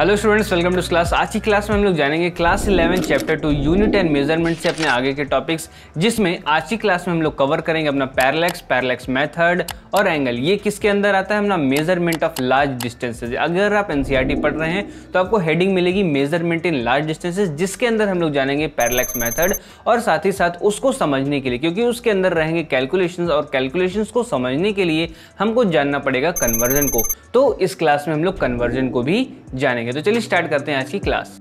Hello students welcome to class आज की class में हम लोग जानेंगे class 11 chapter two unit and measurement से अपने आगे के टॉपिक्स जिसमें आज की क्लास में हम लोग कवर करेंगे अपना पैरलैक्स पैरलैक्स मेथड और एंगल ये किसके अंदर आता है अपना मेजरमेंट ऑफ लार्ज डिस्टेंसेज अगर आप एन e पढ़ रहे हैं तो आपको हेडिंग मिलेगी मेजरमेंट इन लार्ज डिस्टेंसेज जिसके अंदर हम लोग जानेंगे पैरलैक्स मैथड और साथ ही साथ उसको समझने के लिए क्योंकि उसके अंदर रहेंगे कैलकुलेशन और कैलकुलेशन को समझने के लिए हमको जानना पड़ेगा कन्वर्जन को तो इस क्लास में हम लोग कन्वर्जन को भी जानेंगे करेंगे तो चलिए स्टार्ट करते हैं आज की क्लास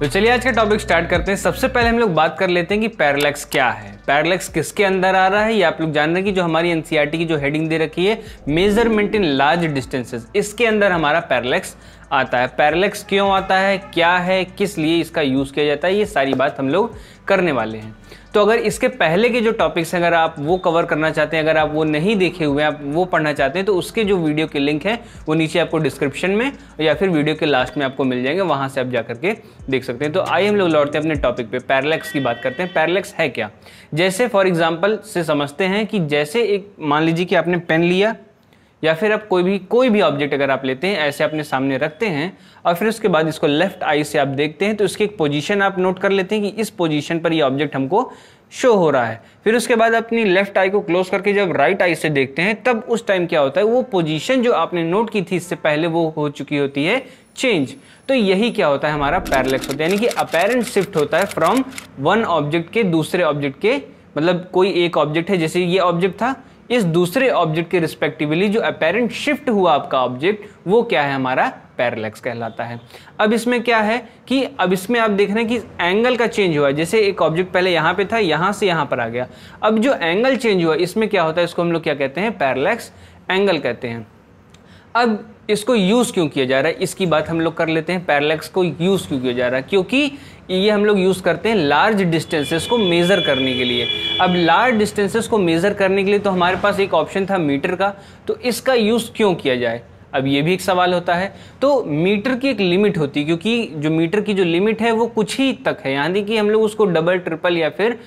तो चलिए आज का टॉपिक स्टार्ट करते हैं सबसे पहले हम लोग बात कर लेते हैं कि पैरलैक्स क्या है पैरलैक्स किसके अंदर आ रहा है ये आप लोग जान रहे हैं कि जो हमारी एनसीआर e की जो हेडिंग दे रखी है मेजरमेंट इन लार्ज डिस्टेंसेस इसके अंदर हमारा पैरलैक्स आता है पैरलैक्स क्यों आता है क्या है किस लिए इसका यूज़ किया जाता है ये सारी बात हम लोग करने वाले हैं तो अगर इसके पहले के जो टॉपिक्स हैं अगर आप वो कवर करना चाहते हैं अगर आप वो नहीं देखे हुए आप वो पढ़ना चाहते हैं तो उसके जो वीडियो के लिंक हैं वो नीचे आपको डिस्क्रिप्शन में या फिर वीडियो के लास्ट में आपको मिल जाएंगे वहाँ से आप जा करके देख सकते हैं तो आइए हम लोग लौटते हैं अपने टॉपिक पर पैरलेक्स की बात करते हैं पैरलेक्स है क्या जैसे फॉर एग्जाम्पल से समझते हैं कि जैसे एक मान लीजिए कि आपने पेन लिया या फिर आप कोई भी कोई भी ऑब्जेक्ट अगर आप लेते हैं ऐसे अपने सामने रखते हैं और फिर उसके बाद इसको लेफ्ट आई से आप देखते हैं तो इसकी एक पोजीशन आप नोट कर लेते हैं कि इस पोजीशन पर ये ऑब्जेक्ट हमको शो हो रहा है फिर उसके बाद अपनी लेफ्ट आई को क्लोज करके जब राइट आई से देखते हैं तब उस टाइम क्या होता है वो पोजीशन जो आपने नोट की थी इससे पहले वो हो चुकी होती है चेंज तो यही क्या होता है हमारा पैरलेक्स होता है यानी कि अपेरेंट शिफ्ट होता है फ्रॉम वन ऑब्जेक्ट के दूसरे ऑब्जेक्ट के मतलब कोई एक ऑब्जेक्ट है जैसे ये ऑब्जेक्ट था इस दूसरे ऑब्जेक्ट के रिस्पेक्टिवली जो अपेरेंट शिफ्ट हुआ आपका ऑब्जेक्ट वो क्या है हमारा पैरलैक्स कहलाता है अब इसमें क्या है कि अब इसमें आप देख रहे हैं कि एंगल का चेंज हुआ जैसे एक ऑब्जेक्ट पहले यहाँ पे था यहाँ से यहाँ पर आ गया अब जो एंगल चेंज हुआ इसमें क्या होता है इसको हम लोग क्या कहते हैं पैरलैक्स एंगल कहते हैं अब इसको यूज़ क्यों किया जा रहा है इसकी बात हम लोग कर लेते हैं पैरलैक्स को यूज़ क्यों किया जा रहा है क्योंकि ये हम लोग यूज़ करते हैं लार्ज डिस्टेंसेस को मेज़र करने के लिए अब लार्ज डिस्टेंसेस को मेज़र करने के लिए तो हमारे पास एक ऑप्शन था मीटर का तो इसका यूज़ क्यों किया जाए अब ये भी एक सवाल होता है तो मीटर की एक लिमिट होती है क्योंकि जो मीटर की जो लिमिट है वो कुछ ही तक है यानी कि हम लोग उसको डबल ट्रिपल या फिर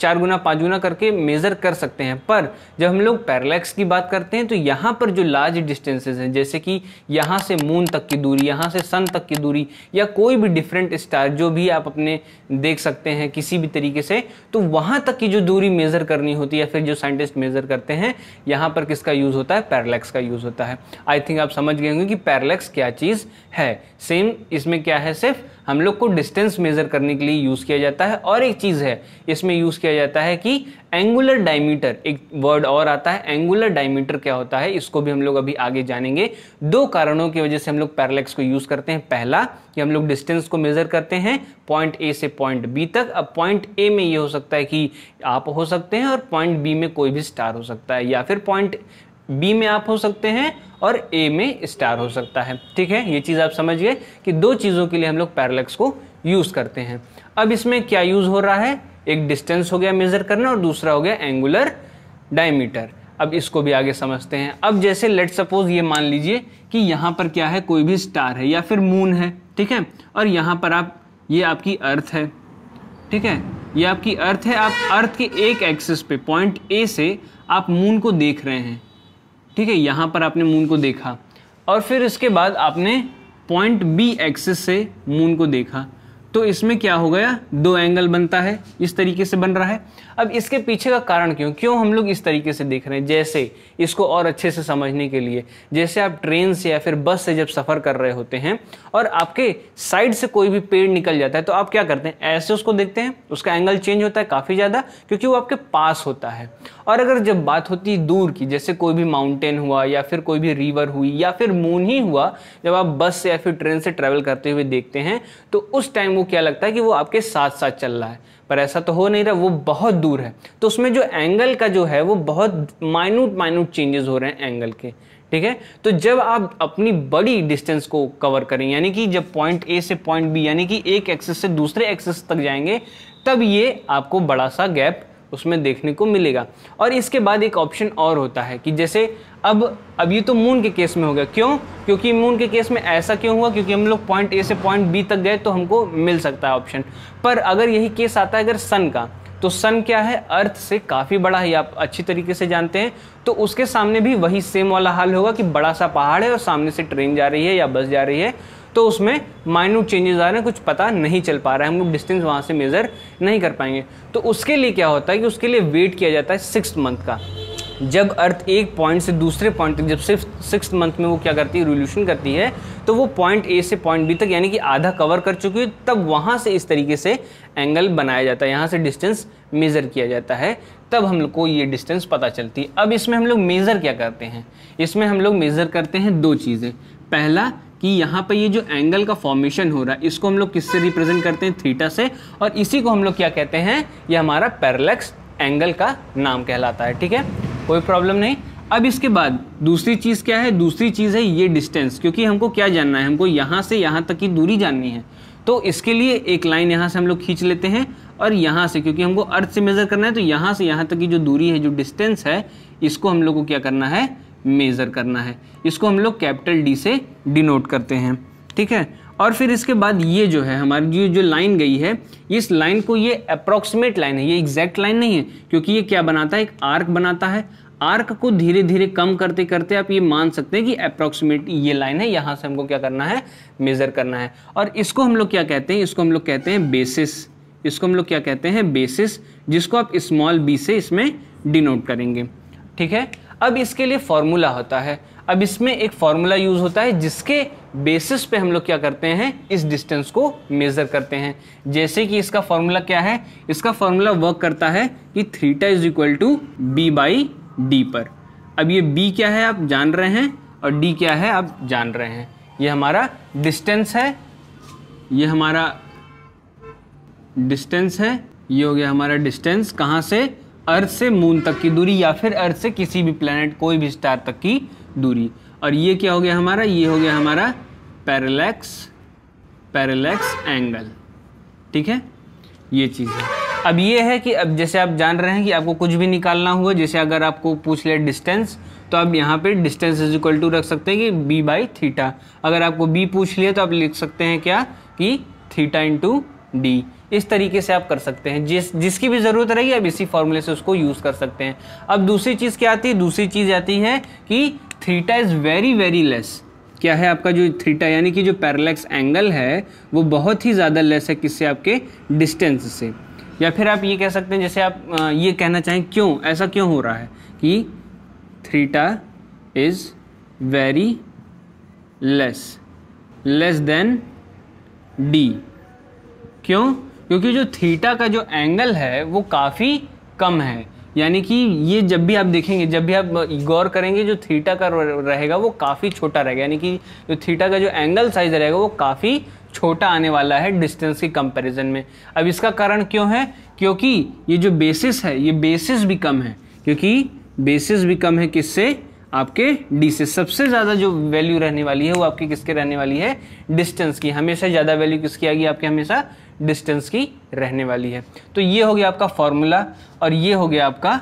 चार गुना पाँच गुना करके मेज़र कर सकते हैं पर जब हम लोग पैरलैक्स की बात करते हैं तो यहाँ पर जो लार्ज डिस्टेंसेज हैं जैसे कि यहाँ से मून तक की दूरी यहाँ से सन तक की दूरी या कोई भी डिफरेंट स्टार जो भी आप अपने देख सकते हैं किसी भी तरीके से तो वहाँ तक की जो दूरी मेज़र करनी होती है या फिर जो साइंटिस्ट मेज़र करते हैं यहाँ पर किसका यूज़ होता है पैरलैक्स का यूज़ होता है आई थिंक थिंक आप समझ गए होंगे कि पैरलैक्स क्या चीज़ है सेम इसमें क्या है सिर्फ हम लोग को डिस्टेंस मेज़र करने के लिए यूज़ किया जाता है और एक चीज़ है इसमें यूज़ किया जाता है कि एंगुलर डायमीटर एक वर्ड और आता है एंगुलर डायमीटर क्या होता है इसको भी हम लोग अभी आगे जानेंगे दो कारणों की वजह से हम लोग पैरलैक्स को यूज़ करते हैं पहला कि हम लोग डिस्टेंस को मेज़र करते हैं पॉइंट ए से पॉइंट बी तक अब पॉइंट ए में ये हो सकता है कि आप हो सकते हैं और पॉइंट बी में कोई भी स्टार हो सकता है या फिर पॉइंट बी में आप हो सकते हैं और ए में स्टार हो सकता है ठीक है ये चीज़ आप समझिए कि दो चीज़ों के लिए हम लोग पैरलेक्स को यूज़ करते हैं अब इसमें क्या यूज़ हो रहा है एक डिस्टेंस हो गया मेज़र करना और दूसरा हो गया एंगुलर डायमीटर अब इसको भी आगे समझते हैं अब जैसे लेट सपोज ये मान लीजिए कि यहाँ पर क्या है कोई भी स्टार है या फिर मून है ठीक है और यहाँ पर आप ये आपकी अर्थ है ठीक है ये आपकी अर्थ है आप अर्थ के एक एक्सिस पे पॉइंट ए से आप मून को देख रहे हैं ठीक है यहाँ पर आपने मून को देखा और फिर इसके बाद आपने पॉइंट बी एक्सिस से मून को देखा तो इसमें क्या हो गया दो एंगल बनता है इस तरीके से बन रहा है अब इसके पीछे का कारण क्यों क्यों हम लोग इस तरीके से देख रहे हैं जैसे इसको और अच्छे से समझने के लिए जैसे आप ट्रेन से या फिर बस से जब सफ़र कर रहे होते हैं और आपके साइड से कोई भी पेड़ निकल जाता है तो आप क्या करते हैं ऐसे उसको देखते हैं उसका एंगल चेंज होता है काफ़ी ज़्यादा क्योंकि वो आपके पास होता है और अगर जब बात होती है दूर की जैसे कोई भी माउंटेन हुआ या फिर कोई भी रिवर हुई या फिर मून ही हुआ जब आप बस से या फिर ट्रेन से ट्रेवल करते हुए देखते हैं तो उस टाइम वो क्या लगता है कि वो आपके साथ साथ चल रहा है पर ऐसा तो हो नहीं रहा वो बहुत दूर है तो उसमें जो एंगल का जो है वो बहुत माइन्यूट माइन्यूट चेंजेस हो रहे हैं एंगल के ठीक है तो जब आप अपनी बड़ी डिस्टेंस को कवर करें यानी कि जब पॉइंट ए से पॉइंट बी यानी कि एक एक्सेस से दूसरे एक्सेस तक जाएंगे तब ये आपको बड़ा सा गैप उसमें देखने को मिलेगा और इसके बाद एक ऑप्शन और होता है कि जैसे अब अब ये तो मून के केस में हो गया क्यों क्योंकि मून के केस में ऐसा क्यों हुआ क्योंकि हम लोग पॉइंट ए से पॉइंट बी तक गए तो हमको मिल सकता है ऑप्शन पर अगर यही केस आता है अगर सन का तो सन क्या है अर्थ से काफ़ी बड़ा है आप अच्छी तरीके से जानते हैं तो उसके सामने भी वही सेम वाला हाल होगा कि बड़ा सा पहाड़ है और सामने से ट्रेन जा रही है या बस जा रही है तो उसमें माइन्यूट चेंजेस आ रहे हैं कुछ पता नहीं चल पा रहा है हम लोग डिस्टेंस वहाँ से मेज़र नहीं कर पाएंगे तो उसके लिए क्या होता है कि उसके लिए वेट किया जाता है सिक्स मंथ का जब अर्थ एक पॉइंट से दूसरे पॉइंट तक जब सिर्फ सिक्स मंथ में वो क्या करती है रिवोल्यूशन करती है तो वो पॉइंट ए से पॉइंट बी तक यानी कि आधा कवर कर चुकी है तब वहाँ से इस तरीके से एंगल बनाया जाता है यहाँ से डिस्टेंस मेज़र किया जाता है तब हम लोग को ये डिस्टेंस पता चलती है अब इसमें हम लोग मेज़र क्या करते हैं इसमें हम लोग मेज़र करते हैं दो चीज़ें पहला कि यहाँ पे ये जो एंगल का फॉर्मेशन हो रहा है इसको हम लोग किससे रिप्रेजेंट करते हैं थीटा से और इसी को हम लोग क्या कहते हैं ये हमारा पैरलेक्स एंगल का नाम कहलाता है ठीक है कोई प्रॉब्लम नहीं अब इसके बाद दूसरी चीज़ क्या है दूसरी चीज़ है ये डिस्टेंस क्योंकि हमको क्या जानना है हमको यहाँ से यहाँ तक की दूरी जाननी है तो इसके लिए एक लाइन यहाँ से हम लोग खींच लेते हैं और यहाँ से क्योंकि हमको अर्थ से मेज़र करना है तो यहाँ से यहाँ तक की जो दूरी है जो डिस्टेंस है इसको हम लोग को क्या करना है मेज़र करना है इसको हम लोग कैपिटल डी से डिनोट करते हैं ठीक है और फिर इसके बाद ये जो है हमारी जो जो लाइन गई है इस लाइन को ये अप्रॉक्सीमेट लाइन है ये एग्जैक्ट लाइन नहीं है क्योंकि ये क्या बनाता है एक आर्क बनाता है आर्क को धीरे धीरे कम करते करते आप ये मान सकते हैं कि अप्रोक्सीमेट ये लाइन है यहाँ से हमको क्या करना है मेज़र करना है और इसको हम लोग क्या कहते हैं इसको हम लोग कहते हैं बेसिस इसको हम लोग क्या कहते हैं बेसिस जिसको आप स्मॉल बी से इसमें डिनोट करेंगे ठीक है अब इसके लिए फॉर्मूला होता है अब इसमें एक फॉर्मूला यूज़ होता है जिसके बेसिस पे हम लोग क्या करते हैं इस डिस्टेंस को मेज़र करते हैं जैसे कि इसका फॉर्मूला क्या है इसका फॉर्मूला वर्क करता है कि थ्रीटा is equal to B by D पर अब ये बी क्या है आप जान रहे हैं और डी क्या है आप जान रहे हैं ये हमारा डिस्टेंस है ये हमारा डिस्टेंस है ये हो गया हमारा डिस्टेंस कहाँ से अर्थ से मून तक की दूरी या फिर अर्थ से किसी भी प्लानट कोई भी स्टार तक की दूरी और ये क्या हो गया हमारा ये हो गया हमारा पैरेलैक्स पैरेलैक्स एंगल ठीक है ये चीज़ है अब ये है कि अब जैसे आप जान रहे हैं कि आपको कुछ भी निकालना हुआ जैसे अगर आपको पूछ ले डिस्टेंस तो आप यहाँ पे डिस्टेंस इज इक्वल टू रख सकते हैं कि बी बाई थीटा अगर आपको बी पूछ लिया तो आप लिख सकते हैं क्या कि थीटा इंटू डी इस तरीके से आप कर सकते हैं जिस जिसकी भी ज़रूरत रहेगी आप इसी फॉर्मूले से उसको यूज़ कर सकते हैं अब दूसरी चीज़ क्या आती है दूसरी चीज़ आती है कि theta is very very less क्या है आपका जो थीटा यानी कि जो पैरलैक्स एंगल है वो बहुत ही ज़्यादा लेस है किससे आपके डिस्टेंस से या फिर आप ये कह सकते हैं जैसे आप ये कहना चाहें क्यों ऐसा क्यों हो रहा है कि theta is very less less than D क्यों क्योंकि जो थीटा का जो एंगल है वो काफ़ी कम है यानी कि ये जब भी आप देखेंगे जब भी आप गौर करेंगे जो थीटा का रहेगा वो काफ़ी छोटा रहेगा यानी कि जो थीटा का जो एंगल साइज रहेगा वो काफ़ी छोटा आने वाला है डिस्टेंस के कंपैरिजन में अब इसका कारण क्यों है क्योंकि ये जो बेसिस है ये बेसिस भी कम है क्योंकि बेसिस भी कम है किससे आपके डी से सबसे ज़्यादा जो वैल्यू रहने वाली है वो आपकी किसके रहने वाली है डिस्टेंस की हमेशा ज़्यादा वैल्यू किसकी आएगी आपके हमेशा डिस्टेंस की रहने वाली है तो ये हो गया आपका फॉर्मूला और ये हो गया आपका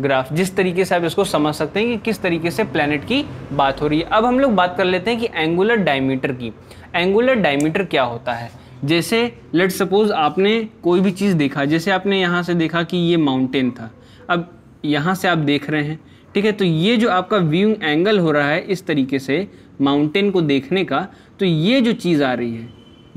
ग्राफ जिस तरीके से आप इसको समझ सकते हैं कि किस तरीके से प्लानट की बात हो रही है अब हम लोग बात कर लेते हैं कि एंगुलर डायमीटर की एंगुलर डायमीटर क्या होता है जैसे लेट सपोज आपने कोई भी चीज़ देखा जैसे आपने यहाँ से देखा कि ये माउंटेन था अब यहाँ से आप देख रहे हैं ठीक है तो ये जो आपका व्यूइंग एंगल हो रहा है इस तरीके से माउंटेन को देखने का तो ये जो चीज़ आ रही है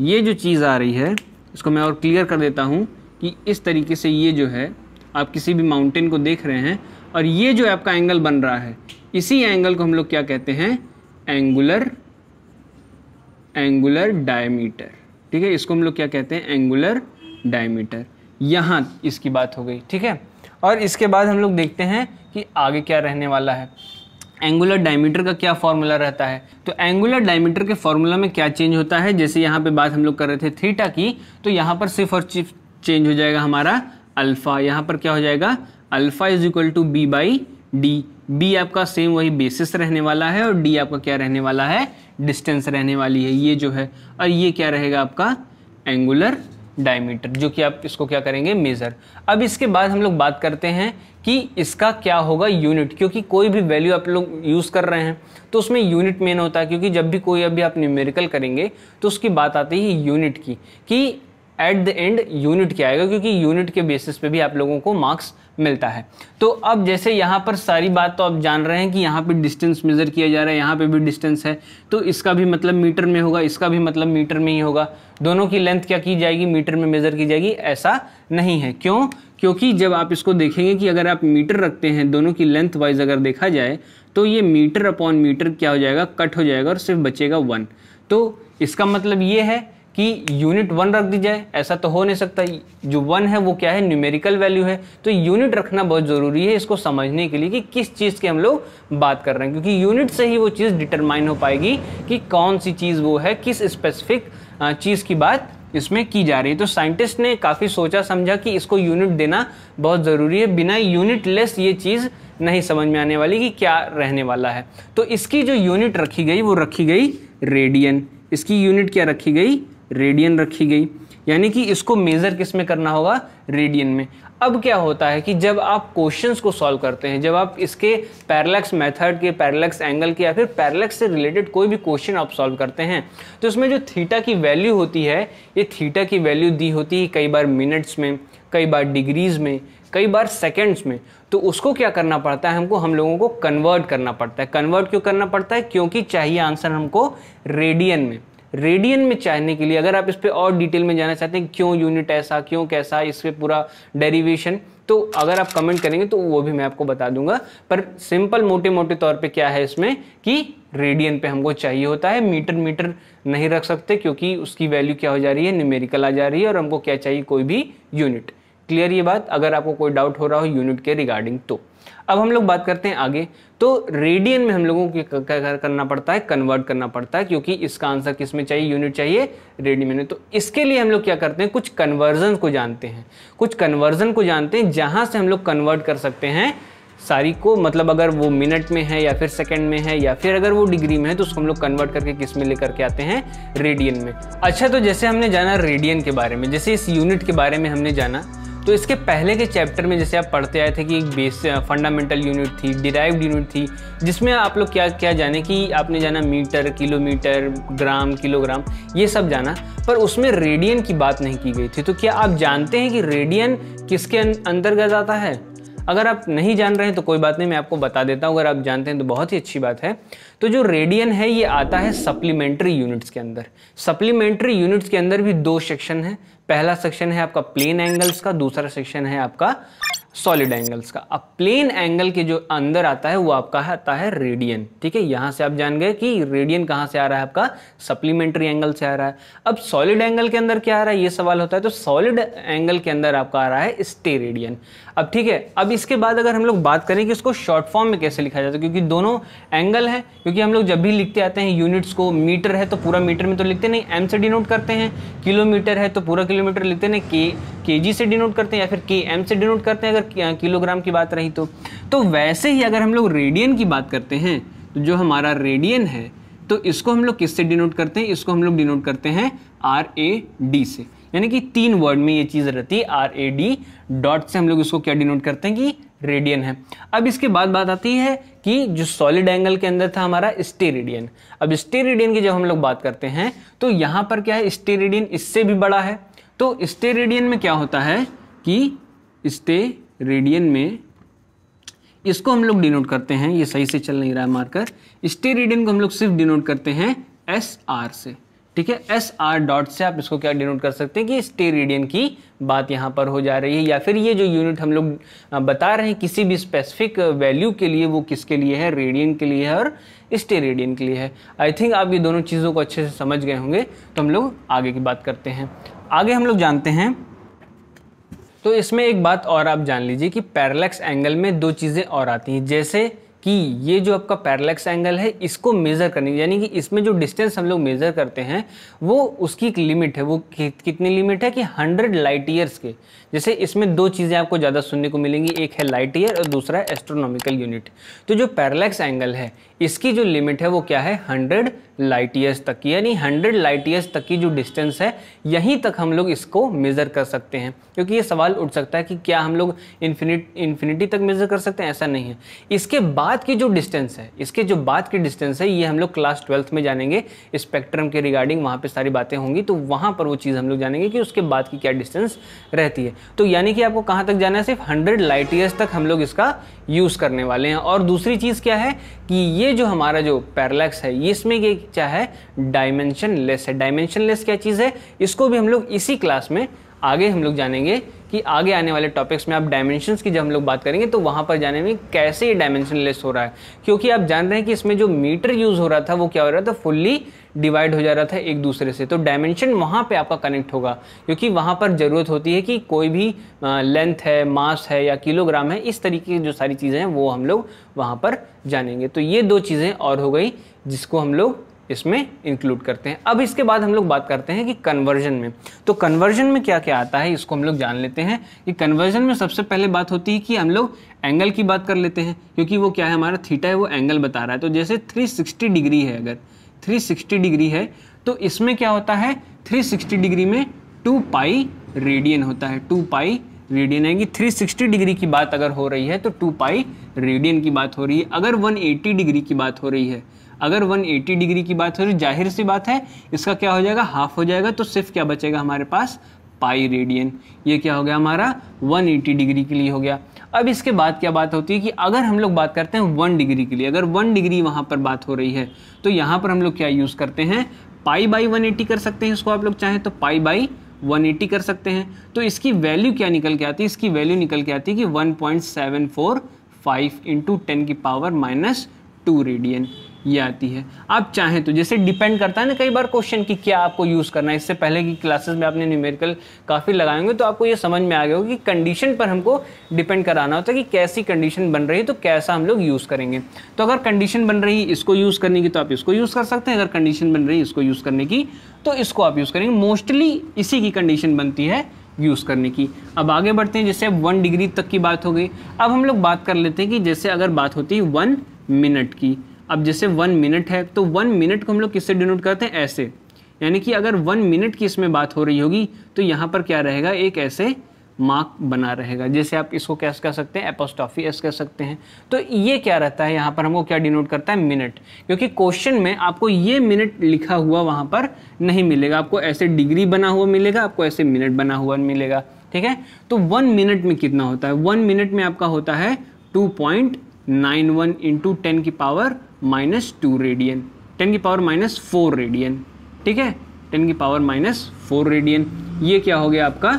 ये जो चीज़ आ रही है इसको मैं और क्लियर कर देता हूँ कि इस तरीके से ये जो है आप किसी भी माउंटेन को देख रहे हैं और ये जो आपका एंगल बन रहा है इसी एंगल को हम लोग क्या कहते हैं एंगुलर एंगुलर डायमीटर ठीक है इसको हम लोग क्या कहते हैं एंगुलर डायमीटर यहाँ इसकी बात हो गई ठीक है और इसके बाद हम लोग देखते हैं कि आगे क्या रहने वाला है एंगुलर डायमीटर का क्या फॉर्मूला रहता है तो एंगुलर डायमीटर के फॉर्मूला में क्या चेंज होता है जैसे यहाँ पे बात हम लोग कर रहे थे थीटा की तो यहाँ पर सिर्फ और सिर्फ चेंज हो जाएगा हमारा अल्फ़ा यहाँ पर क्या हो जाएगा alpha is equal to B by D B आपका सेम वही बेसिस रहने वाला है और डी आपका क्या रहने वाला है डिस्टेंस रहने वाली है ये जो है और ये क्या रहेगा आपका एंगुलर डायमीटर जो कि आप इसको क्या करेंगे मेज़र अब इसके बाद हम लोग बात करते हैं कि इसका क्या होगा यूनिट क्योंकि कोई भी वैल्यू आप लोग यूज़ कर रहे हैं तो उसमें यूनिट मेन होता है क्योंकि जब भी कोई अभी आप न्यूमेरिकल करेंगे तो उसकी बात आती है यूनिट की कि एट द एंड यूनिट के आएगा क्योंकि यूनिट के बेसिस पे भी आप लोगों को मार्क्स मिलता है तो अब जैसे यहाँ पर सारी बात तो आप जान रहे हैं कि यहाँ पे डिस्टेंस मेज़र किया जा रहा है यहाँ पे भी डिस्टेंस है तो इसका भी मतलब मीटर में होगा इसका भी मतलब मीटर में ही होगा दोनों की लेंथ क्या की जाएगी मीटर में मेज़र की जाएगी ऐसा नहीं है क्यों क्योंकि जब आप इसको देखेंगे कि अगर आप मीटर रखते हैं दोनों की लेंथ वाइज अगर देखा जाए तो ये मीटर अपॉन मीटर क्या हो जाएगा कट हो जाएगा और सिर्फ बचेगा वन तो इसका मतलब ये है कि यूनिट वन रख दी जाए ऐसा तो हो नहीं सकता जो वन है वो क्या है न्यूमेरिकल वैल्यू है तो यूनिट रखना बहुत ज़रूरी है इसको समझने के लिए कि किस चीज़ की हम लोग बात कर रहे हैं क्योंकि यूनिट से ही वो चीज़ डिटरमाइन हो पाएगी कि कौन सी चीज़ वो है किस स्पेसिफिक चीज़ की बात इसमें की जा रही है तो साइंटिस्ट ने काफ़ी सोचा समझा कि इसको यूनिट देना बहुत ज़रूरी है बिना यूनिट लेस ये चीज़ नहीं समझ में आने वाली कि क्या रहने वाला है तो इसकी जो यूनिट रखी गई वो रखी गई रेडियन इसकी यूनिट क्या रखी गई रेडियन रखी गई यानी कि इसको मेज़र किस में करना होगा रेडियन में अब क्या होता है कि जब आप क्वेश्चंस को सॉल्व करते हैं जब आप इसके पैरलैक्स मेथड के पैरलैक्स एंगल के या फिर पैरलैक्स से रिलेटेड कोई भी क्वेश्चन आप सॉल्व करते हैं तो उसमें जो थीटा की वैल्यू होती है ये थीटा की वैल्यू दी होती है कई बार मिनट्स में कई बार डिग्रीज़ में कई बार सेकेंड्स में तो उसको क्या करना पड़ता है हमको हम लोगों को कन्वर्ट करना पड़ता है कन्वर्ट क्यों करना पड़ता है क्योंकि चाहिए आंसर हमको रेडियन में रेडियन में चाहने के लिए अगर आप इस पर और डिटेल में जाना चाहते हैं क्यों यूनिट ऐसा क्यों कैसा इस पर पूरा डेरिवेशन तो अगर आप कमेंट करेंगे तो वो भी मैं आपको बता दूंगा पर सिंपल मोटे मोटे तौर पे क्या है इसमें कि रेडियन पे हमको चाहिए होता है मीटर मीटर नहीं रख सकते क्योंकि उसकी वैल्यू क्या हो जा रही है न्यूमेरिकल आ जा रही है और हमको क्या चाहिए कोई भी यूनिट क्लियर ये बात अगर आपको कोई डाउट हो रहा हो यूनिट के रिगार्डिंग तो अब हम लोग बात करते हैं आगे तो रेडियन में हम लोगों को क्या करना पड़ता है कन्वर्ट करना पड़ता है क्योंकि इसका आंसर किस में चाहिए यूनिट चाहिए रेडियन में तो इसके लिए हम लोग क्या करते हैं कुछ कन्वर्जन को जानते हैं कुछ कन्वर्जन को जानते हैं जहाँ से हम लोग कन्वर्ट कर सकते हैं सारी को मतलब अगर वो मिनट में है या फिर सेकंड में है या फिर अगर वो डिग्री में है तो उसको हम लोग कन्वर्ट करके किस में लेकर के आते हैं रेडियन में अच्छा तो जैसे हमने जाना रेडियन के बारे में जैसे इस यूनिट के बारे में हमने जाना तो इसके पहले के चैप्टर में जैसे आप पढ़ते आए थे कि एक बेस फंडामेंटल यूनिट थी डिराइव्ड यूनिट थी जिसमें आप लोग क्या क्या जाने कि आपने जाना मीटर किलोमीटर ग्राम किलोग्राम ये सब जाना पर उसमें रेडियन की बात नहीं की गई थी तो क्या आप जानते हैं कि रेडियन किसके अं-, अंतर्गत आता है अगर आप नहीं जान रहे हैं तो कोई बात नहीं मैं आपको बता देता हूँ अगर आप जानते हैं तो बहुत ही अच्छी बात है तो जो रेडियन है ये आता है सप्लीमेंट्री यूनिट्स के अंदर सप्लीमेंट्री यूनिट्स के अंदर भी दो सेक्शन है पहला सेक्शन है आपका प्लेन एंगल्स का दूसरा सेक्शन है आपका सॉलिड एंगल्स का अब प्लेन एंगल के जो अंदर आता है वो आपका है आता है रेडियन ठीक है यहां से आप जान गए कि रेडियन कहां से आ रहा है आपका सप्लीमेंट्री एंगल से आ रहा है अब सॉलिड एंगल के अंदर क्या आ रहा है ये सवाल होता है तो सॉलिड एंगल के अंदर आपका आ रहा है स्टे रेडियन अब ठीक है अब इसके बाद अगर हम लोग बात करें कि इसको शॉर्ट फॉर्म में कैसे लिखा जाता तो है क्योंकि दोनों एंगल हैं क्योंकि हम लोग जब भी लिखते आते हैं यूनिट्स को मीटर है तो पूरा मीटर में तो लिखते नहीं एम से डिनोट करते हैं किलोमीटर है तो पूरा किलोमीटर लिखते नहीं के के जी से डिनोट करते हैं या फिर के एम से डिनोट करते हैं अगर किलोग्राम की बात रही तो, तो वैसे ही अगर हम लोग रेडियन की बात करते हैं तो जो हमारा रेडियन है तो इसको हम लोग किससे डिनोट करते हैं इसको हम लोग डिनोट करते हैं आर ए डी से यानी कि तीन वर्ड में ये चीज़ रहती है आर ए डी डॉट से हम लोग इसको क्या डिनोट करते हैं कि रेडियन है अब इसके बाद बात आती है कि जो सॉलिड एंगल के अंदर था हमारा स्टे रेडियन अब स्टे रेडियन की जब हम लोग बात करते हैं तो यहां पर क्या है स्टे रेडियन इससे भी बड़ा है तो स्टे रेडियन में क्या होता है कि स्टे रेडियन में इसको हम लोग डिनोट करते हैं ये सही से चल नहीं रहा है मार्कर स्टे रेडियन को हम लोग सिर्फ डिनोट करते हैं एस आर से ठीक है एस आर डॉट से आप इसको क्या डिनोट कर सकते हैं कि स्टे रेडियन की बात यहाँ पर हो जा रही है या फिर ये जो यूनिट हम लोग बता रहे हैं किसी भी स्पेसिफिक वैल्यू के लिए वो किसके लिए है रेडियन के लिए है और स्टे रेडियन के लिए है आई थिंक आप ये दोनों चीज़ों को अच्छे से समझ गए होंगे तो हम लोग आगे की बात करते हैं आगे हम लोग जानते हैं तो इसमें एक बात और आप जान लीजिए कि पैरलैक्स एंगल में दो चीज़ें और आती हैं जैसे कि ये जो आपका पैरलेक्स एंगल है इसको मेज़र करने की यानी कि इसमें जो डिस्टेंस हम लोग मेज़र करते हैं वो उसकी एक लिमिट है वो कि, कितनी लिमिट है कि हंड्रेड लाइट ईयर्स के जैसे इसमें दो चीज़ें आपको ज़्यादा सुनने को मिलेंगी एक है लाइट ईयर और दूसरा है एस्ट्रोनॉमिकल यूनिट तो जो पैरलेक्स एंगल है इसकी जो लिमिट है वो क्या है 100 लाइट ईयर्स तक की यानी 100 लाइट ईयर्स तक की जो डिस्टेंस है यहीं तक हम लोग इसको मेज़र कर सकते हैं क्योंकि ये सवाल उठ सकता है कि क्या हम लोग इन्फिनिट इन्फिनिटी तक मेज़र कर सकते हैं ऐसा नहीं है इसके बाद की जो डिस्टेंस है इसके जो बाद की डिस्टेंस है ये हम लोग क्लास ट्वेल्थ में जानेंगे स्पेक्ट्रम के रिगार्डिंग वहाँ पर सारी बातें होंगी तो वहाँ पर वो चीज़ हम लोग जानेंगे कि उसके बाद की क्या डिस्टेंस रहती है तो यानी कि आपको कहाँ तक जाना है सिर्फ हंड्रेड लाइट ईयर्स तक हम लोग इसका यूज़ करने वाले हैं और दूसरी चीज़ क्या है कि ये जो हमारा जो पैरलैक्स है इसमें ये क्या है डायमेंशन लेस है डायमेंशन लेस क्या चीज़ है इसको भी हम लोग इसी क्लास में आगे हम लोग जानेंगे कि आगे आने वाले टॉपिक्स में आप डायमेंशन की जब हम लोग बात करेंगे तो वहाँ पर जाने में कैसे ये डायमेंशन लेस हो रहा है क्योंकि आप जान रहे हैं कि इसमें जो मीटर यूज़ हो रहा था वो क्या हो रहा था फुल्ली डिवाइड हो जा रहा था एक दूसरे से तो डायमेंशन वहाँ पे आपका कनेक्ट होगा क्योंकि वहाँ पर ज़रूरत होती है कि कोई भी लेंथ है मास है या किलोग्राम है इस तरीके की जो सारी चीज़ें हैं वो हम लोग वहाँ पर जानेंगे तो ये दो चीज़ें और हो गई जिसको हम लोग इसमें इंक्लूड करते हैं अब इसके बाद हम लोग बात करते हैं कि कन्वर्जन में तो कन्वर्जन में क्या क्या आता है इसको हम लोग जान लेते हैं कि कन्वर्जन में सबसे पहले बात होती है कि हम लोग एंगल की बात कर लेते हैं क्योंकि वो क्या है हमारा थीटा है वो एंगल बता रहा है तो जैसे 360 डिग्री है अगर 360 डिग्री है तो इसमें क्या होता है 360 डिग्री में टू पाई रेडियन होता है टू पाई रेडियन है कि 360 डिग्री की बात अगर हो रही है तो टू पाई रेडियन की बात हो रही है अगर 180 डिग्री की बात हो रही है अगर 180 डिग्री की बात हो रही है जाहिर सी बात है इसका क्या हो जाएगा हाफ हो जाएगा तो सिर्फ क्या बचेगा हमारे पास पाई रेडियन ये क्या हो गया हमारा 180 डिग्री के लिए हो गया अब इसके बाद क्या बात होती है कि अगर हम लोग बात करते हैं वन डिग्री के लिए अगर वन डिग्री वहाँ पर बात हो रही है तो यहाँ पर हम लोग क्या यूज़ करते हैं पाई बाई वन कर सकते हैं इसको आप लोग चाहें तो पाई बाई 180 कर सकते हैं तो इसकी वैल्यू क्या निकल के आती है इसकी वैल्यू निकल के आती है कि 1.745 point seven four five into ten की पावर माइनस टू रेडियन ये आती है आप चाहें तो जैसे डिपेंड करता है ना कई बार क्वेश्चन कि क्या आपको यूज़ करना है इससे पहले की क्लासेस में आपने न्यूमेरिकल काफ़ी लगाएंगे तो आपको ये समझ में आ गया होगा कि कंडीशन पर हमको डिपेंड कराना होता है कि कैसी कंडीशन बन रही है तो कैसा हम लोग यूज़ करेंगे तो अगर कंडीशन बन रही है इसको यूज़ करने की तो आप इसको यूज़ कर सकते हैं अगर कंडीशन बन रही है इसको यूज़ करने की तो इसको आप यूज़ करेंगे मोस्टली इसी की कंडीशन बनती है यूज़ करने की अब आगे बढ़ते हैं जैसे अब वन डिग्री तक की बात हो गई अब हम लोग बात कर लेते हैं कि जैसे अगर बात होती है वन मिनट की अब जैसे वन मिनट है तो वन मिनट को हम लोग किससे डिनोट करते हैं ऐसे यानी कि अगर वन मिनट की इसमें बात हो रही होगी तो यहाँ पर क्या रहेगा एक ऐसे मार्क बना रहेगा जैसे आप इसको कैस कर सकते हैं एपोस्टॉफी एस कर सकते हैं तो ये क्या रहता है यहाँ पर हमको क्या डिनोट करता है मिनट क्योंकि क्वेश्चन में आपको ये मिनट लिखा हुआ वहाँ पर नहीं मिलेगा आपको ऐसे डिग्री बना हुआ मिलेगा आपको ऐसे मिनट बना हुआ मिलेगा ठीक है तो वन मिनट में कितना होता है वन मिनट में आपका होता है two point nine one into ten की power minus two radian ten की पावर माइनस फोर रेडियन ठीक है टेन की पावर माइनस फोर रेडियन ये क्या हो गया आपका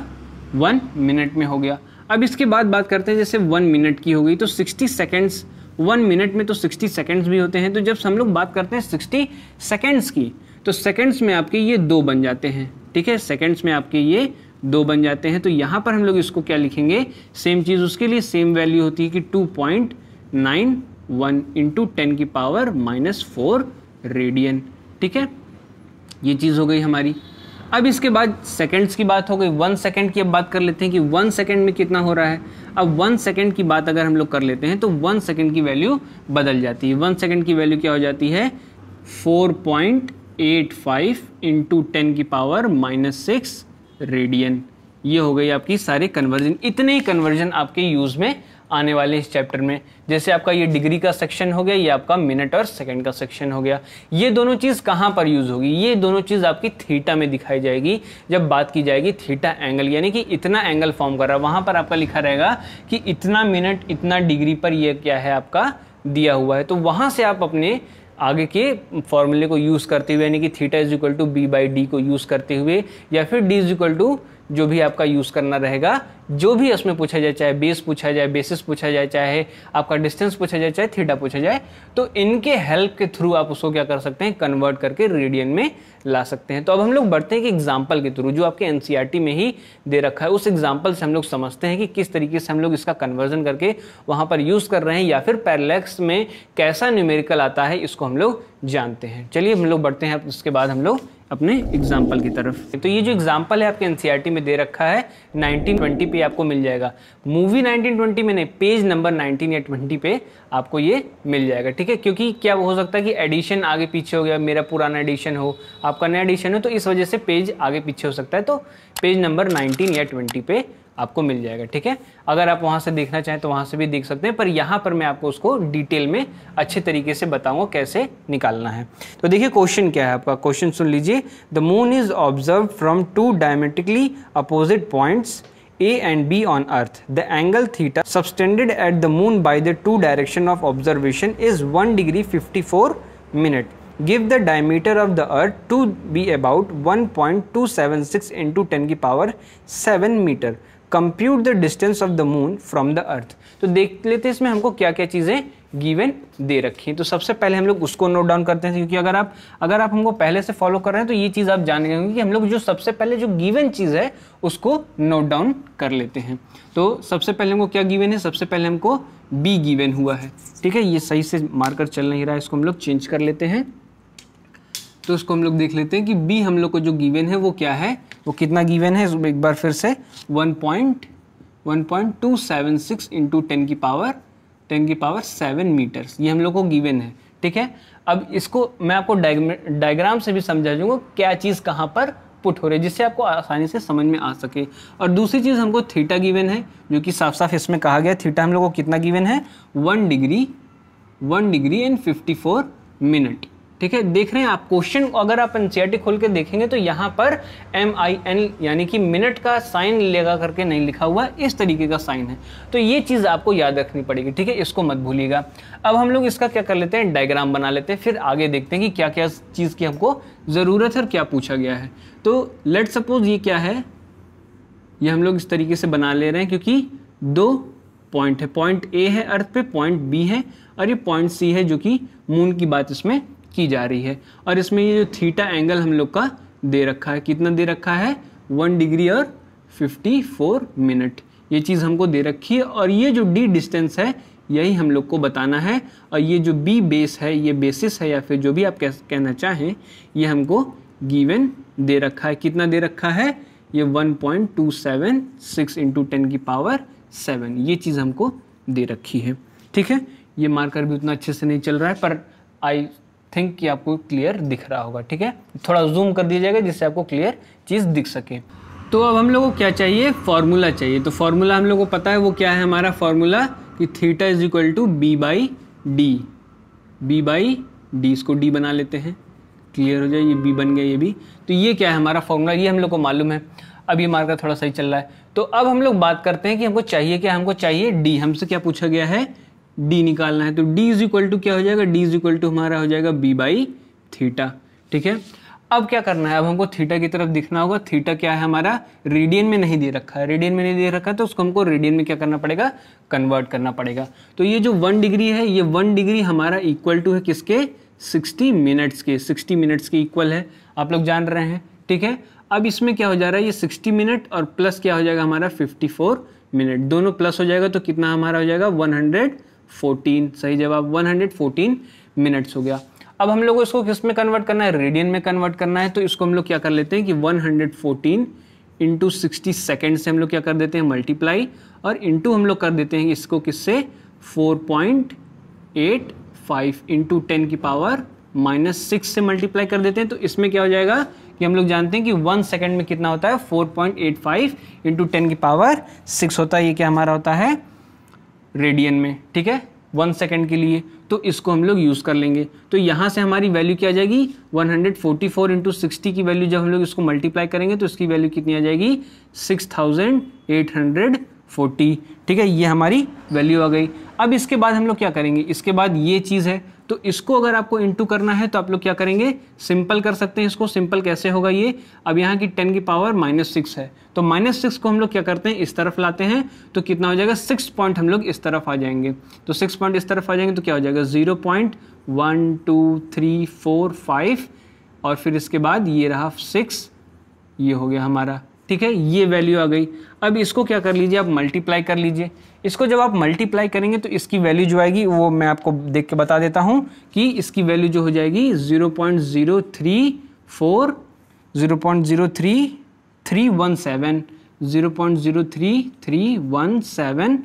वन मिनट में हो गया अब इसके बाद बात करते हैं जैसे वन मिनट की हो गई तो सिक्सटी सेकेंड्स वन मिनट में तो सिक्सटी सेकेंड्स भी होते हैं तो जब हम लोग बात करते हैं सिक्सटी सेकेंड्स की तो सेकेंड्स में आपके ये दो बन जाते हैं ठीक है सेकेंड्स में आपके ये दो बन जाते हैं तो यहाँ पर हम लोग इसको क्या लिखेंगे सेम चीज़ उसके लिए सेम वैल्यू होती है कि two point nine one into ten की पावर माइनस फोर रेडियन ठीक है ये चीज़ हो गई हमारी अब इसके बाद सेकेंड्स की बात हो गई वन सेकेंड की अब बात कर लेते हैं कि वन सेकेंड में कितना हो रहा है अब वन सेकेंड की बात अगर हम लोग कर लेते हैं तो वन सेकेंड की वैल्यू बदल जाती है वन सेकेंड की वैल्यू क्या हो जाती है four point eight five into ten की पावर माइनस सिक्स रेडियन ये हो गई आपकी सारे कन्वर्जन इतने ही कन्वर्जन आपके यूज़ में आने वाले इस चैप्टर में जैसे आपका ये डिग्री का सेक्शन हो गया ये आपका मिनट और सेकंड का सेक्शन हो गया ये दोनों चीज़ कहाँ पर यूज़ होगी ये दोनों चीज़ आपकी थीटा में दिखाई जाएगी जब बात की जाएगी थीटा एंगल यानी कि इतना एंगल फॉर्म कर रहा है वहाँ पर आपका लिखा रहेगा कि इतना मिनट इतना डिग्री पर यह क्या है आपका दिया हुआ है तो वहाँ से आप अपने आगे के फॉर्मूले को यूज़ करते हुए यानी कि theta is equal to B by D को यूज़ करते हुए या फिर डी इज इक्वल टू जो भी आपका यूज़ करना रहेगा जो भी उसमें पूछा जाए चाहे बेस पूछा जाए बेसिस पूछा जाए चाहे आपका डिस्टेंस पूछा जाए चाहे थीटा पूछा जाए तो इनके हेल्प के थ्रू आप उसको क्या कर सकते हैं कन्वर्ट करके रेडियन में ला सकते हैं तो अब हम लोग बढ़ते हैं कि एग्जाम्पल के थ्रू जो आपके एन e में ही दे रखा है उस एग्जाम्पल से हम लोग समझते हैं कि किस तरीके से हम लोग इसका कन्वर्जन करके वहाँ पर यूज़ कर रहे हैं या फिर पैरलेक्स में कैसा न्यूमेरिकल आता है इसको हम लोग जानते हैं चलिए हम लोग बढ़ते हैं उसके बाद हम लोग अपने एग्जाम्पल की तरफ तो ये जो एग्जाम्पल है आपके एनसीआर e में दे रखा है 1920 पे आपको मिल जाएगा मूवी 1920 में नहीं पेज नंबर 19 या 20 पे आपको ये मिल जाएगा ठीक है क्योंकि क्या हो सकता है कि एडिशन आगे पीछे हो गया मेरा पुराना एडिशन हो आपका नया एडिशन हो तो इस वजह से पेज आगे पीछे हो सकता है तो पेज नंबर नाइनटीन या ट्वेंटी पे आपको मिल जाएगा ठीक है अगर आप वहां से देखना चाहें तो वहां से भी देख सकते हैं पर यहां पर मैं आपको उसको डिटेल में अच्छे तरीके से बताऊंगा कैसे निकालना है तो देखिए क्वेश्चन क्या है आपका क्वेश्चन सुन लीजिए the moon is observe from two diametrically opposite points A and B on earth the angle theta subtended at the moon by the two direction of observation is one degree fifty four minute give the diameter of the earth to be about one point two seven six into ten की power seven metre compute the distance of the moon from the earth तो देख लेते हैं इसमें हमको क्या क्या चीज़ें गिवन दे रखी हैं तो सबसे पहले हम लोग उसको नोट डाउन करते हैं क्योंकि अगर आप अगर आप हमको पहले से फॉलो कर रहे हैं तो ये चीज़ आप जान गए होंगे कि हम लोग जो सबसे पहले जो गिवन चीज़ है उसको नोट डाउन कर लेते हैं तो सबसे पहले हमको क्या गिवन है सबसे पहले हमको बी गिवन हुआ है ठीक है ये सही से मार्कर चल नहीं रहा है इसको हम लोग चेंज कर लेते हैं तो उसको हम लोग देख लेते हैं कि बी हम लोग को जो गिवन है वो क्या है वो कितना गिवन है एक बार फिर से one point one point two seven six into ten की पावर टेन की पावर सेवन मीटर्स ये हम लोग को गिवन है ठीक है अब इसको मैं आपको डायग्राम से भी समझा दूंगा क्या चीज़ कहाँ पर पुट हो रही है जिससे आपको आसानी से समझ में आ सके और दूसरी चीज़ हमको थीटा गिवन है जो कि साफ साफ इसमें कहा गया थीटा हम लोग को कितना गिवन है one degree one degree and fifty four minute ठीक है देख रहे हैं आप क्वेश्चन अगर आप एनसीआरटी खोल के देखेंगे तो यहाँ पर एम आई एन यानी कि मिनट का साइन लगा करके नहीं लिखा हुआ इस तरीके का साइन है तो ये चीज़ आपको याद रखनी पड़ेगी ठीक है इसको मत भूलिएगा अब हम लोग इसका क्या कर लेते हैं डायग्राम बना लेते हैं फिर आगे देखते हैं कि क्या क्या चीज़ की हमको ज़रूरत है और क्या पूछा गया है तो लेट सपोज ये क्या है ये हम लोग इस तरीके से बना ले रहे हैं क्योंकि दो पॉइंट है पॉइंट ए है अर्थ पे पॉइंट बी है और ये पॉइंट सी है जो कि मून की बात इसमें की जा रही है और इसमें ये जो थीटा एंगल हम लोग का दे रखा है कितना दे रखा है वन डिग्री और फिफ्टी फोर मिनट ये चीज़ हमको दे रखी है और ये जो डी डिस्टेंस है यही हम लोग को बताना है और ये जो बी बेस है ये बेसिस है या फिर जो भी आप कह, कहना चाहें ये हमको गिवन दे रखा है कितना दे रखा है ये 1.276 point two seven six into ten की पावर सेवन ये चीज़ हमको दे रखी है ठीक है ये मार्कर भी उतना अच्छे से नहीं चल रहा है पर आई थिंक कि आपको क्लियर दिख रहा होगा ठीक है थोड़ा जूम कर दिया जाएगा जिससे आपको क्लियर चीज़ दिख सके तो अब हम लोग को क्या चाहिए फार्मूला चाहिए तो फार्मूला हम लोग को पता है वो क्या है हमारा फार्मूला कि theta is equal to B by D B by D इसको डी बना लेते हैं क्लियर हो जाए ये बी बन गया ये भी तो ये क्या है हमारा फॉर्मूला ये हम लोग को मालूम है अभी हमारा थोड़ा सही चल रहा है तो अब हम लोग बात करते हैं कि हमको चाहिए क्या हमको चाहिए डी हमसे क्या पूछा गया है डी निकालना है तो डी इज इक्वल टू क्या हो जाएगा डी इज इक्वल टू हमारा हो जाएगा बी बाई थीटा ठीक है अब क्या करना है अब हमको थीटा की तरफ दिखना होगा थीटा क्या है हमारा रेडियन में नहीं दे रखा है रेडियन में नहीं दे रखा है तो उसको हमको रेडियन में क्या करना पड़ेगा कन्वर्ट करना पड़ेगा तो ये जो वन डिग्री है ये वन डिग्री हमारा इक्वल टू है किसके सिक्सटी मिनट्स के सिक्सटी मिनट्स के इक्वल है आप लोग जान रहे हैं ठीक है अब इसमें क्या हो जा रहा है ये सिक्सटी मिनट और प्लस क्या हो जाएगा हमारा फोर मिनट दोनों प्लस हो जाएगा तो कितना हमारा हो जाएगा हंड्रेड फोर्टीन सही जवाब वन हंड्रेड फोर्टीन मिनट्स हो गया अब हम लोग इसको किस में कन्वर्ट करना है रेडियन में कन्वर्ट करना है तो इसको हम लोग क्या कर लेते हैं कि 114 hundred fourteen into sixty second से हम लोग क्या कर देते हैं मल्टीप्लाई और इंटू हम लोग कर देते हैं इसको किससे 4.85 point eight five into ten की पावर माइनस सिक्स से मल्टीप्लाई कर देते हैं तो इसमें क्या हो जाएगा कि हम लोग जानते हैं कि वन सेकेंड में कितना होता है 4.85 point eight five into ten की पावर सिक्स होता है ये क्या हमारा होता है रेडियन में ठीक है वन सेकेंड के लिए तो इसको हम लोग यूज़ कर लेंगे तो यहाँ से हमारी वैल्यू क्या आ जाएगी 144 hundred forty four into sixty की वैल्यू जब हम लोग इसको मल्टीप्लाई करेंगे तो इसकी वैल्यू कितनी आ जाएगी 6840 ठीक है ये हमारी वैल्यू आ गई अब इसके बाद हम लोग क्या करेंगे इसके बाद ये चीज़ है तो इसको अगर आपको इंटू करना है तो आप लोग क्या करेंगे सिंपल कर सकते हैं इसको सिंपल कैसे होगा ये अब यहाँ की टेन की पावर माइनस सिक्स है तो माइनस सिक्स को हम लोग क्या करते हैं इस तरफ लाते हैं तो कितना हो जाएगा सिक्स पॉइंट हम लोग इस तरफ आ जाएंगे तो सिक्स पॉइंट इस तरफ आ जाएंगे तो क्या हो जाएगा zero point one two three four five और फिर इसके बाद ये रहा सिक्स ये हो गया हमारा ठीक है ये वैल्यू आ गई अब इसको क्या कर लीजिए आप मल्टीप्लाई कर लीजिए इसको जब आप मल्टीप्लाई करेंगे तो इसकी वैल्यू जो आएगी वो मैं आपको देख के बता देता हूँ कि इसकी वैल्यू जो हो जाएगी zero point zero three four zero point zero three three one seven zero point zero three three one seven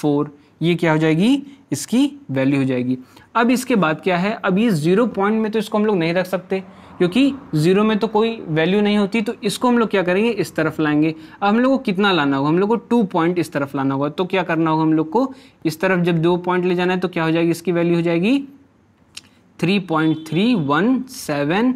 four ये क्या हो जाएगी इसकी वैल्यू हो जाएगी अब इसके बाद क्या है अब ये ज़ीरो पॉइंट में तो इसको हम लोग नहीं रख सकते क्योंकि ज़ीरो में तो कोई वैल्यू नहीं होती तो इसको हम लोग क्या करेंगे इस तरफ लाएंगे अब हम लोग को कितना लाना होगा हम लोग को टू पॉइंट इस तरफ लाना होगा तो क्या करना होगा हम लोग को इस तरफ जब दो पॉइंट ले जाना है तो क्या हो जाएगी इसकी वैल्यू हो जाएगी three point three one seven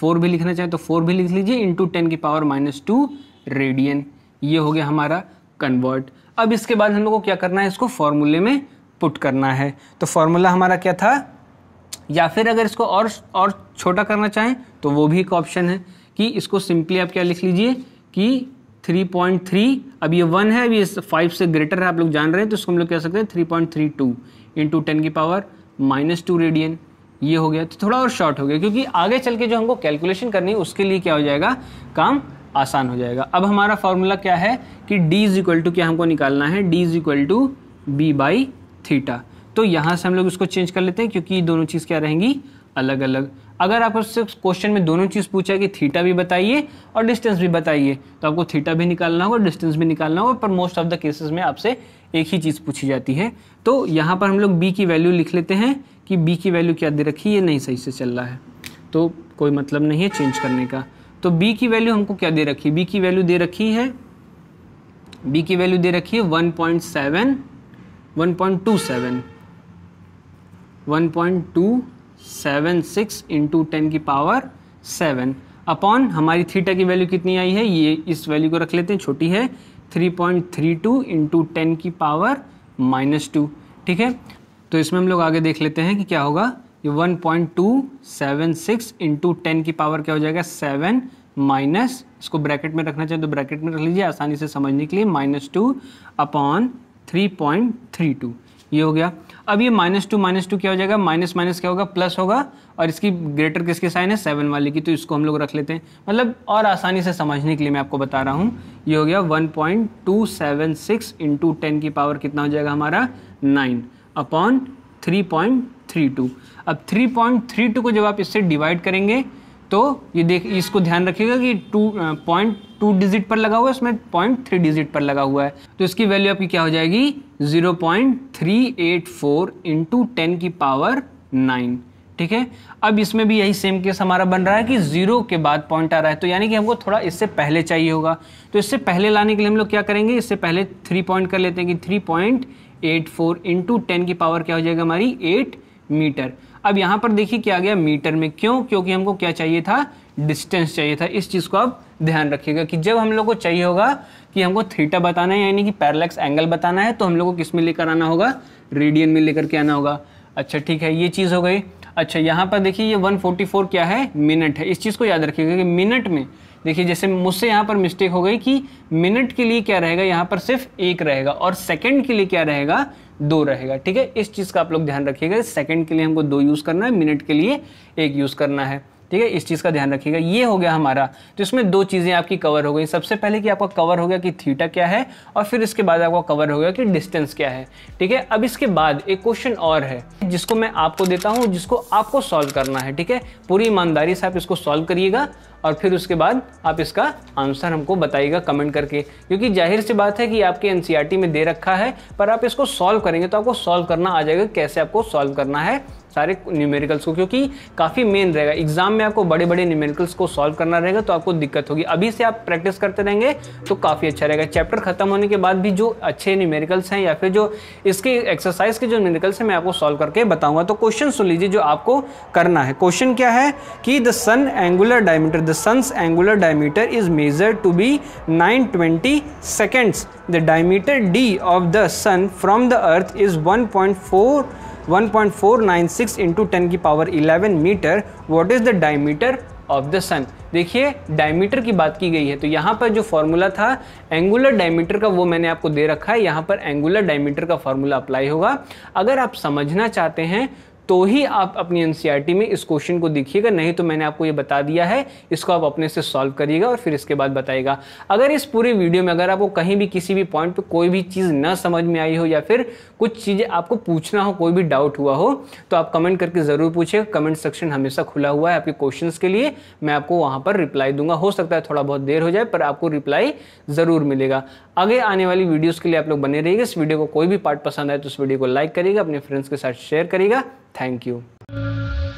four भी लिखना चाहें तो फोर भी लिख लीजिए इंटू टेन की पावर माइनस टू रेडियन ये हो गया हमारा कन्वर्ट अब इसके बाद हम लोग को क्या करना है इसको फॉर्मूले में पुट करना है तो फॉर्मूला हमारा क्या था या फिर अगर इसको और और छोटा करना चाहें तो वो भी एक ऑप्शन है कि इसको सिंपली आप क्या लिख लीजिए कि 3.3 अब ये वन है अब ये फाइव से ग्रेटर है आप लोग जान रहे हैं तो इसको हम लोग कह सकते हैं 3.32 point three two into ten की पावर माइनस टू रेडियन ये हो गया तो थोड़ा और शॉर्ट हो गया क्योंकि आगे चल के जो हमको कैलकुलेशन करनी है उसके लिए क्या हो जाएगा काम आसान हो जाएगा अब हमारा फार्मूला क्या है कि d इज इक्वल टू क्या हमको निकालना है d is equal to B by theta तो यहाँ से हम लोग इसको चेंज कर लेते हैं क्योंकि ये दोनों चीज़ क्या रहेंगी अलग अलग अगर आप उससे क्वेश्चन में दोनों चीज़ पूछा कि थीटा भी बताइए और डिस्टेंस भी बताइए तो आपको थीटा भी निकालना होगा डिस्टेंस भी निकालना होगा पर मोस्ट ऑफ द केसेस में आपसे एक ही चीज़ पूछी जाती है तो यहाँ पर हम लोग बी की वैल्यू लिख लेते हैं कि बी की वैल्यू क्या दे रखी है नहीं सही से चल रहा है तो कोई मतलब नहीं है चेंज करने का तो बी की वैल्यू हमको क्या दे रखी है बी की वैल्यू दे रखी है बी की वैल्यू दे रखी है one point seven one point two seven 1.276 into ten की पावर सेवन अपॉन हमारी थीटा की वैल्यू कितनी आई है ये इस वैल्यू को रख लेते हैं छोटी है 3.32 point three two into ten की पावर माइनस टू ठीक है तो इसमें हम लोग आगे देख लेते हैं कि क्या होगा ये 1.276 point two seven six into ten की पावर क्या हो जाएगा सेवन माइनस इसको ब्रैकेट में रखना चाहिए तो ब्रैकेट में रख लीजिए आसानी से समझने के लिए minus two upon three point three two ये हो गया अब ये माइनस टू माइनस टू क्या हो जाएगा माइनस माइनस क्या होगा प्लस होगा और इसकी ग्रेटर किसके साइन है सेवन वाले की तो इसको हम लोग रख लेते हैं मतलब और आसानी से समझने के लिए मैं आपको बता रहा हूँ ये हो गया one point two seven six into ten की पावर कितना हो जाएगा हमारा nine upon three point three two अब थ्री पॉइंट थ्री टू को जब आप इससे डिवाइड करेंगे तो ये देख इसको ध्यान रखिएगा कि टू पॉइंट टू डिजिट पर लगा हुआ है इसमें पॉइंट थ्री डिजिट पर लगा हुआ है तो इसकी वैल्यू आपकी क्या हो जाएगी zero point three eight four into ten की पावर नाइन ठीक है अब इसमें भी यही सेम केस हमारा बन रहा है कि जीरो के बाद पॉइंट आ रहा है तो यानी कि हमको थोड़ा इससे पहले चाहिए होगा तो इससे पहले लाने के लिए हम लोग क्या करेंगे इससे पहले थ्री पॉइंट कर लेते हैं कि three point eight four into ten की पावर क्या हो जाएगा हमारी एट मीटर अब यहां पर देखिए क्या आ गया मीटर में क्यों क्योंकि हमको क्या चाहिए था डिस्टेंस चाहिए था इस चीज़ को आप ध्यान रखिएगा कि जब हम लोग को चाहिए होगा कि हमको थीटा बताना है यानी कि पैरलैक्स एंगल बताना है तो हम लोग को किस में लेकर आना होगा रेडियन में लेकर के आना होगा अच्छा ठीक है ये चीज़ हो गई अच्छा यहाँ पर देखिए ये 144 क्या है मिनट है इस चीज़ को याद रखिएगा कि मिनट में देखिए जैसे मुझसे यहाँ पर मिस्टेक हो गई कि मिनट के लिए क्या रहेगा यहाँ पर सिर्फ एक रहेगा और सेकेंड के लिए क्या रहेगा दो रहेगा ठीक है इस चीज़ का आप लोग ध्यान रखिएगा सेकेंड के लिए हमको दो यूज़ करना है मिनट के लिए एक यूज़ करना है ठीक है इस चीज़ का ध्यान रखिएगा ये हो गया हमारा तो इसमें दो चीज़ें आपकी कवर हो गई सबसे पहले कि आपका कवर हो गया कि थीटा क्या है और फिर इसके बाद आपका कवर हो गया कि डिस्टेंस क्या है ठीक है अब इसके बाद एक क्वेश्चन और है जिसको मैं आपको देता हूँ जिसको आपको सॉल्व करना है ठीक है पूरी ईमानदारी से आप इसको सॉल्व करिएगा और फिर उसके बाद आप इसका आंसर हमको बताइएगा कमेंट करके क्योंकि जाहिर सी बात है कि आपके एन e में दे रखा है पर आप इसको सॉल्व करेंगे तो आपको सॉल्व करना आ जाएगा कैसे आपको सॉल्व करना है सारे न्यूमेरिकल्स को क्योंकि काफ़ी मेन रहेगा एग्जाम में आपको बड़े बड़े न्यूमेरिकल्स को सॉल्व करना रहेगा तो आपको दिक्कत होगी अभी से आप प्रैक्टिस करते रहेंगे तो काफ़ी अच्छा रहेगा चैप्टर खत्म होने के बाद भी जो अच्छे न्यूमेरिकल्स हैं या फिर जो इसके एक्सरसाइज के जो न्यूमेरिकल्स हैं मैं आपको सॉल्व करके बताऊंगा तो क्वेश्चन सुन लीजिए जो आपको करना है क्वेश्चन क्या है कि the sun angular diameter the the sun's angular diameter is measured to be 920 seconds. The diameter d of the sun from the earth is 1.4 1.496 into 10 की power 11 metre what is the diameter of the sun देखिए diameter की बात की गई है तो यहाँ पर जो फॉर्मूला था एंगुलर डायमीटर का वो मैंने आपको दे रखा है यहाँ पर एंगुलर डायमीटर का फॉर्मूला अप्लाई होगा अगर आप समझना चाहते हैं तो ही आप अपनी एन e में इस क्वेश्चन को देखिएगा नहीं तो मैंने आपको ये बता दिया है इसको आप अपने से सॉल्व करिएगा और फिर इसके बाद बताएगा अगर इस पूरे वीडियो में अगर आपको कहीं भी किसी भी पॉइंट पे कोई भी चीज़ ना समझ में आई हो या फिर कुछ चीज़ें आपको पूछना हो कोई भी डाउट हुआ हो तो आप कमेंट करके ज़रूर पूछे कमेंट सेक्शन हमेशा खुला हुआ है आपके क्वेश्चन के लिए मैं आपको वहाँ पर रिप्लाई दूंगा हो सकता है थोड़ा बहुत देर हो जाए पर आपको रिप्लाई ज़रूर मिलेगा आगे आने वाली वीडियोज़ के लिए आप लोग बने रहिएगा इस वीडियो को कोई भी पार्ट पसंद आए तो उस वीडियो को लाइक करिएगा अपने फ्रेंड्स के साथ शेयर करिएगा Thank you.